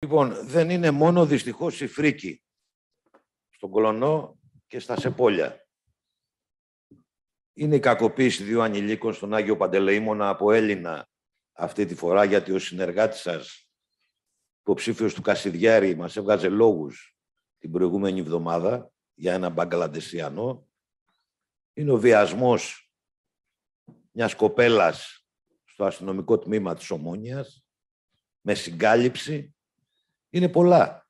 Λοιπόν, δεν είναι μόνο δυστυχώς η φρίκη στον Κολονό και στα Σεπόλια. Είναι η κακοποίηση δύο ανηλίκων στον Άγιο Παντελεήμονα από Έλληνα αυτή τη φορά, γιατί ο συνεργάτης σας, υποψήφιος του Κασιδιάρη, μας έβγαζε λόγους την προηγούμενη εβδομάδα για ένα μπαγκαλαντεσιανό. Είναι ο βιασμός μιας κοπέλας στο αστυνομικό τμήμα της Ομόνιας, με συγκάλυψη είναι πολλά.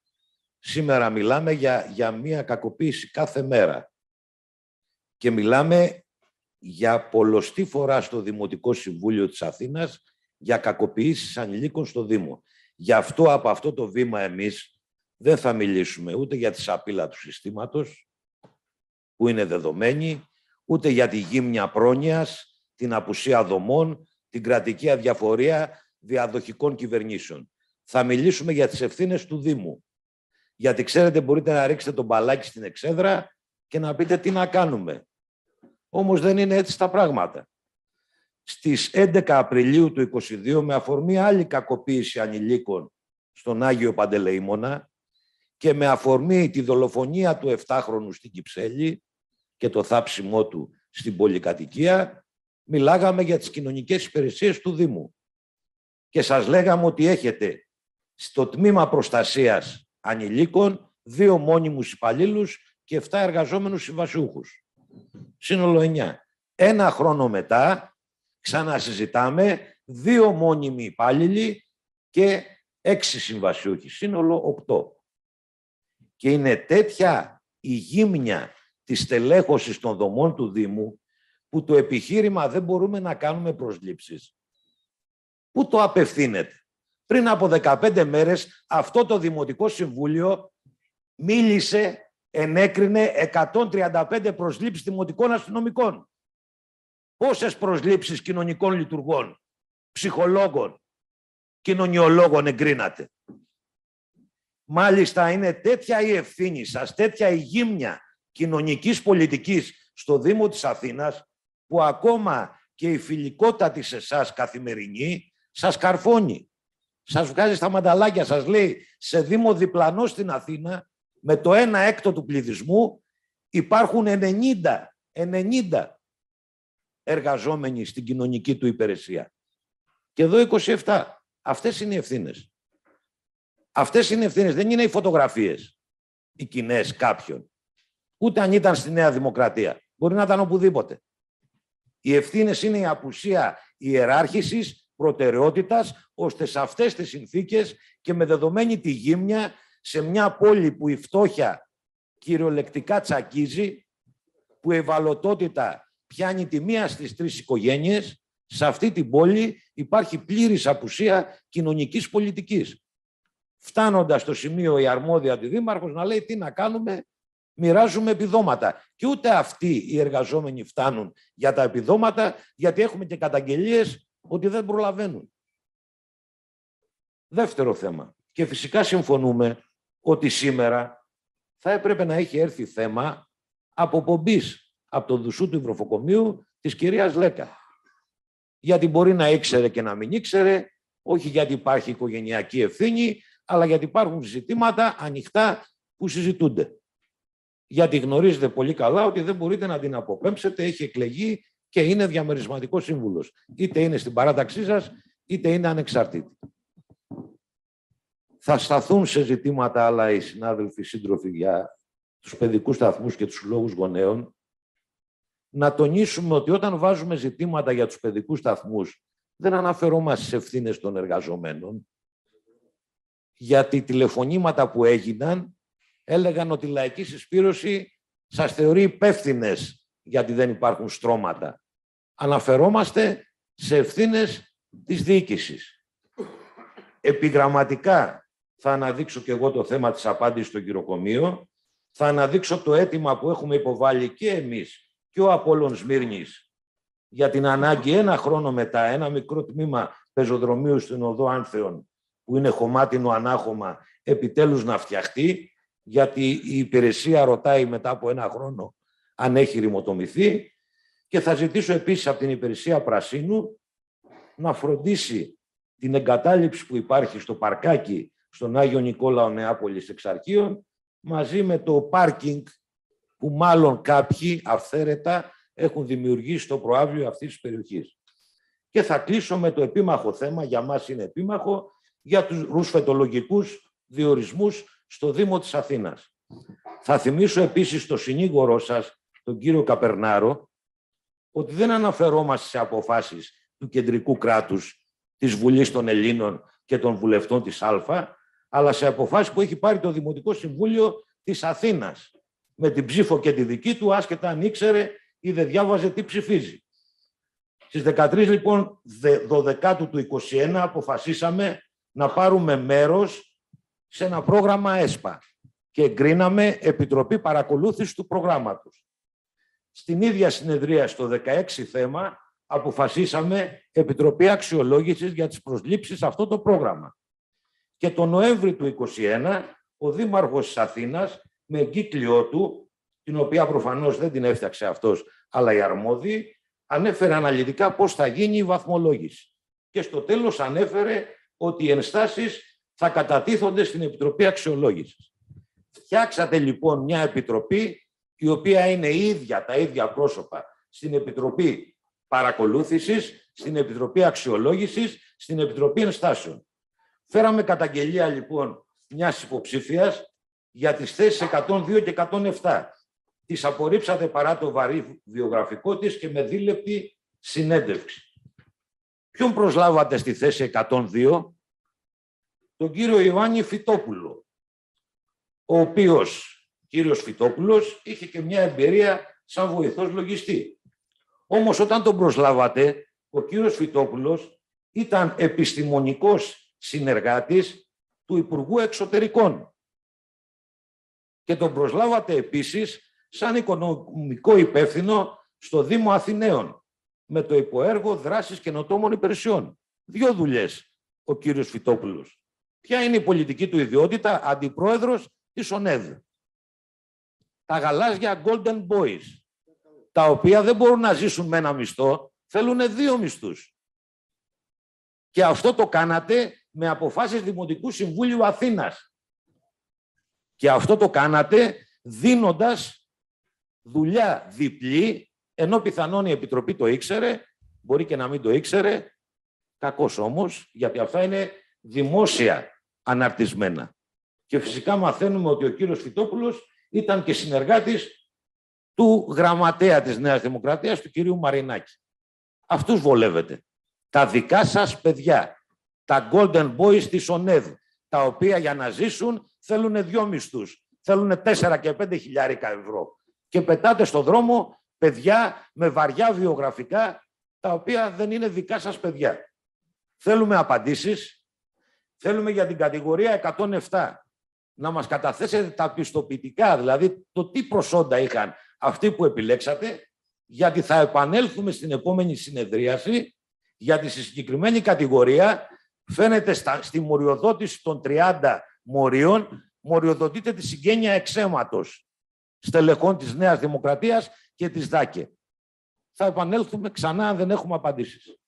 Σήμερα μιλάμε για, για μία κακοποίηση κάθε μέρα. Και μιλάμε για πολλωστή φορά στο Δημοτικό Συμβούλιο της Αθήνας για κακοποιήσεις ανηλίκων στο Δήμο. Γι' αυτό από αυτό το βήμα εμείς δεν θα μιλήσουμε ούτε για τη σαπίλα του συστήματος, που είναι δεδομένη, ούτε για τη γύμνια πρόνοιας, την απουσία δομών, την κρατική αδιαφορία διαδοχικών κυβερνήσεων θα μιλήσουμε για τις ευθύνες του Δήμου. Γιατί ξέρετε μπορείτε να ρίξετε τον μπαλάκι στην εξέδρα και να πείτε τι να κάνουμε. Όμως δεν είναι έτσι τα πράγματα. Στις 11 Απριλίου του 2022 με αφορμή άλλη κακοποίηση ανηλίκων στον Άγιο Παντελεήμονα και με αφορμή τη δολοφονία του 7χρονου στην Κυψέλη και το θάψιμό του στην πολυκατοικία, μιλάγαμε για τις κοινωνικές υπηρεσίες του Δήμου. Και σας λέγαμε ότι έχετε στο τμήμα προστασίας ανηλίκων, δύο μόνιμους υπαλλήλους και 7 εργαζόμενους συμβασιούχους. Σύνολο 9. Ένα χρόνο μετά, ξανασυζητάμε, δύο μόνιμοι υπάλληλοι και έξι συμβασιούχοι. Σύνολο 8. Και είναι τέτοια η γύμνια της τελέχωσης των δομών του Δήμου που το επιχείρημα δεν μπορούμε να κάνουμε προσλήψεις. Πού το απευθύνεται πριν από 15 μέρες αυτό το Δημοτικό Συμβούλιο μίλησε, ενέκρινε 135 προσλήψεις δημοτικών αστυνομικών. Πόσες προσλήψεις κοινωνικών λειτουργών, ψυχολόγων, κοινωνιολόγων εγκρίνατε. Μάλιστα είναι τέτοια η ευθύνη σας, τέτοια η γύμνια κοινωνικής πολιτικής στο Δήμο της Αθήνας που ακόμα και η φιλικότητα της εσάς καθημερινή σας καρφώνει. Σας βγάζει στα μανταλάκια, σας λέει σε Δήμο διπλανό στην Αθήνα, με το 1 έκτο του πληθυσμού, υπάρχουν 90, 90 εργαζόμενοι στην κοινωνική του υπηρεσία. Και εδώ 27. Αυτές είναι οι ευθύνες. Αυτές είναι οι ευθύνες. Δεν είναι οι φωτογραφίες, οι κοινές κάποιων. Ούτε αν ήταν στη Νέα Δημοκρατία. Μπορεί να ήταν οπουδήποτε. Οι ευθύνες είναι η απουσία ιεράρχησης προτεραιότητας, ώστε σε αυτές τις συνθήκες και με δεδομένη τη γύμνια, σε μια πόλη που η φτώχεια κυριολεκτικά τσακίζει, που η ευαλωτότητα πιάνει τη μία στις τρεις οικογένειες, σε αυτή την πόλη υπάρχει πλήρης απουσία κοινωνικής πολιτικής. Φτάνοντας στο σημείο η αρμόδια αντιδήμαρχος να λέει τι να κάνουμε, μοιράζουμε επιδόματα. Και ούτε αυτοί οι εργαζόμενοι φτάνουν για τα επιδόματα, γιατί έχουμε και καταγγελίες ότι δεν προλαβαίνουν. Δεύτερο θέμα. Και φυσικά συμφωνούμε ότι σήμερα θα έπρεπε να έχει έρθει θέμα αποπομπής από το δουσού του υβροφοκομείου της κυρίας Λέκα. Γιατί μπορεί να ήξερε και να μην ήξερε, όχι γιατί υπάρχει οικογενειακή ευθύνη, αλλά γιατί υπάρχουν ζητήματα ανοιχτά που συζητούνται. Γιατί γνωρίζετε πολύ καλά ότι δεν μπορείτε να την αποπέμψετε, έχει εκλεγεί και είναι διαμερισματικός σύμβουλος. Είτε είναι στην παράταξή σας, είτε είναι ανεξάρτητη. Θα σταθούν σε ζητήματα άλλα οι συνάδελφοι σύντροφοι για τους παιδικούς σταθμούς και τους λόγους γονέων. Να τονίσουμε ότι όταν βάζουμε ζητήματα για τους παιδικούς σταθμούς δεν αναφερόμαστε στις ευθύνες των εργαζομένων, γιατί τηλεφωνήματα που έγιναν έλεγαν ότι η λαϊκή συσπήρωση σας θεωρεί υπεύθυνες γιατί δεν υπάρχουν στρώματα. Αναφερόμαστε σε ευθύνες της διοίκησης. Επιγραμματικά θα αναδείξω και εγώ το θέμα της απάντησης στο γυροκομείο, θα αναδείξω το αίτημα που έχουμε υποβάλει και εμείς και ο Απόλλων Σμύρνης για την ανάγκη ένα χρόνο μετά, ένα μικρό τμήμα πεζοδρομίου στην Οδό Άνθεων, που είναι χωμάτινο ανάχωμα, επιτέλους να φτιαχτεί, γιατί η υπηρεσία ρωτάει μετά από ένα χρόνο αν έχει ρημοτομηθεί και θα ζητήσω επίσης από την υπηρεσία Πρασίνου να φροντίσει την εγκατάλειψη που υπάρχει στο παρκάκι στον Άγιο Νικόλαο Νεάπολης Εξαρχείων μαζί με το πάρκινγκ που μάλλον κάποιοι αυθαίρετα έχουν δημιουργήσει στο προάβλιο αυτής της περιοχής. Και θα κλείσω με το επίμαχο θέμα, για μας είναι επίμαχο, για τους ρουσφετολογικούς διορισμούς στο Δήμο της Αθήνας. Θα θυμίσω επίσης το συνήγορό σας, τον κύριο Καπερνάρο ότι δεν αναφερόμαστε σε αποφάσεις του κεντρικού κράτους, της Βουλής των Ελλήνων και των βουλευτών της ΑΛΦΑ, αλλά σε αποφάσεις που έχει πάρει το Δημοτικό Συμβούλιο της Αθήνας, με την ψήφο και τη δική του, άσχετα αν ήξερε ή δεν διάβαζε τι ψηφίζει. Στις 13 λοιπόν 12 του 2021, αποφασίσαμε να πάρουμε μέρος σε ένα πρόγραμμα ΕΣΠΑ και εγκρίναμε Επιτροπή Παρακολούθησης του Προγράμματος. Στην ίδια συνεδρία στο 16 θέμα αποφασίσαμε Επιτροπή Αξιολόγησης για τις προσλήψεις σε αυτό το πρόγραμμα. Και τον Νοέμβρη του 2021 ο Δήμαρχος της Αθήνας με εγκύκλειό του, την οποία προφανώς δεν την έφτιαξε αυτός, αλλά η Αρμόδη ανέφερε αναλυτικά πώς θα γίνει η βαθμολόγηση. Και στο τέλος ανέφερε ότι οι ενστάσεις θα κατατίθονται στην Επιτροπή Αξιολόγησης. Φτιάξατε λοιπόν μια επιτροπή η οποία είναι ίδια τα ίδια πρόσωπα στην Επιτροπή Παρακολούθησης, στην Επιτροπή Αξιολόγησης, στην Επιτροπή Ενστάσεων. Φέραμε καταγγελία λοιπόν μιας υποψήφιας για τις θέσεις 102 και 107. Τις απορρίψατε παρά το βαρύ βιογραφικό της και με δίλεπτη συνέντευξη. Ποιον προσλάβατε στη θέση 102, τον κύριο Ιωάννη Φιτόπουλο, ο οποίος κύριος Φιτόπουλος είχε και μια εμπειρία σαν βοηθός λογιστή. Όμως όταν τον προσλάβατε, ο κύριος Φιτόπουλος ήταν επιστημονικός συνεργάτης του Υπουργού Εξωτερικών. Και τον προσλάβατε επίσης σαν οικονομικό υπεύθυνο στο Δήμο Αθηναίων με το υποέργο δράσης καινοτόμων υπηρεσιών. Δύο δουλειές ο κύριος Φιτόπουλος. Ποια είναι η πολιτική του ιδιότητα, αντιπρόεδρος της ΟΝΕΔ τα γαλάζια golden boys, τα οποία δεν μπορούν να ζήσουν με ένα μισθό, θέλουν δύο μισθούς. Και αυτό το κάνατε με αποφάσεις Δημοτικού Συμβούλιου Αθήνας. Και αυτό το κάνατε δίνοντας δουλειά διπλή, ενώ πιθανόν η Επιτροπή το ήξερε, μπορεί και να μην το ήξερε, κακός όμως, γιατί αυτά είναι δημόσια αναρτισμένα. Και φυσικά μαθαίνουμε ότι ο κύριος Φιτόπουλος ήταν και συνεργάτης του γραμματέα της Νέας Δημοκρατίας, του κυρίου Μαρινάκη. Αυτούς βολεύετε. Τα δικά σας παιδιά, τα golden boys της ΟΝΕΔ, τα οποία για να ζήσουν θέλουν δυο μισθούς, θέλουν 4 και πέντε χιλιάρικα ευρώ. Και πετάτε στο δρόμο παιδιά με βαριά βιογραφικά, τα οποία δεν είναι δικά σας παιδιά. Θέλουμε απαντήσεις, θέλουμε για την κατηγορία 107 να μας καταθέσετε τα πιστοποιητικά, δηλαδή το τι προσόντα είχαν αυτοί που επιλέξατε, γιατί θα επανέλθουμε στην επόμενη συνεδρίαση, γιατί στη συγκεκριμένη κατηγορία φαίνεται στα, στη μοριοδότηση των 30 μορίων, μοριοδοτείται τη συγγένεια εξαίματος στελεχών της Νέας Δημοκρατίας και της ΔΑΚΕ. Θα επανέλθουμε ξανά αν δεν έχουμε απαντήσεις.